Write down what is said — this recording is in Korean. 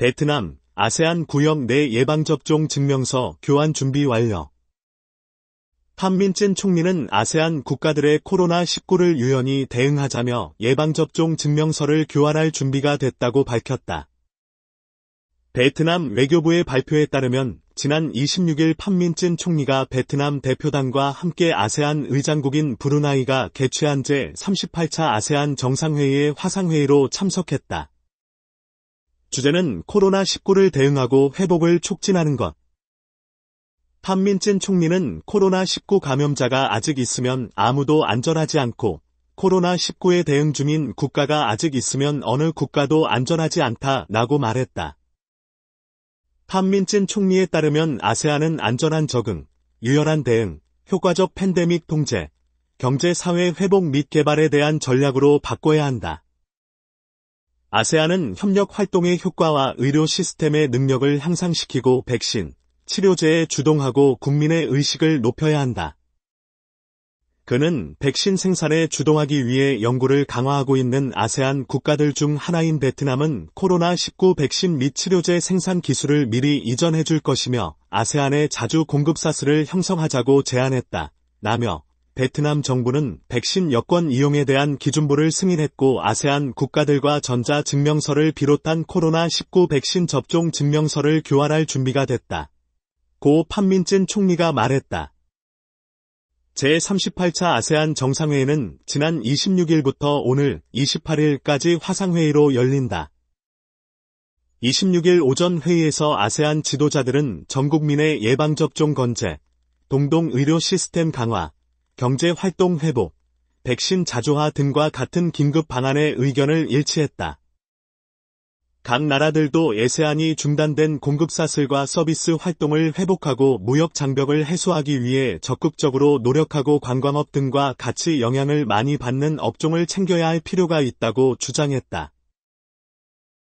베트남, 아세안 구역 내 예방접종 증명서 교환 준비 완료. 판민진 총리는 아세안 국가들의 코로나19를 유연히 대응하자며 예방접종 증명서를 교환할 준비가 됐다고 밝혔다. 베트남 외교부의 발표에 따르면 지난 26일 판민진 총리가 베트남 대표단과 함께 아세안 의장국인 브루나이가 개최한 제38차 아세안 정상회의의 화상회의로 참석했다. 주제는 코로나19를 대응하고 회복을 촉진하는 것. 판민진 총리는 코로나19 감염자가 아직 있으면 아무도 안전하지 않고 코로나19에 대응 중인 국가가 아직 있으면 어느 국가도 안전하지 않다라고 말했다. 판민진 총리에 따르면 아세안은 안전한 적응, 유연한 대응, 효과적 팬데믹 통제, 경제사회 회복 및 개발에 대한 전략으로 바꿔야 한다. 아세안은 협력 활동의 효과와 의료 시스템의 능력을 향상시키고 백신, 치료제에 주동하고 국민의 의식을 높여야 한다. 그는 백신 생산에 주동하기 위해 연구를 강화하고 있는 아세안 국가들 중 하나인 베트남은 코로나19 백신 및 치료제 생산 기술을 미리 이전해 줄 것이며 아세안의 자주 공급 사슬을 형성하자고 제안했다. 라며 베트남 정부는 백신 여권 이용에 대한 기준부를 승인했고 아세안 국가들과 전자 증명서를 비롯한 코로나19 백신 접종 증명서를 교환할 준비가 됐다. 고 판민진 총리가 말했다. 제38차 아세안 정상회의는 지난 26일부터 오늘 28일까지 화상회의로 열린다. 26일 오전 회의에서 아세안 지도자들은 전국민의 예방접종 건제, 동동의료 시스템 강화, 경제 활동 회복, 백신 자조화 등과 같은 긴급 방안의 의견을 일치했다. 각 나라들도 예세안이 중단된 공급 사슬과 서비스 활동을 회복하고 무역 장벽을 해소하기 위해 적극적으로 노력하고 관광업 등과 같이 영향을 많이 받는 업종을 챙겨야 할 필요가 있다고 주장했다.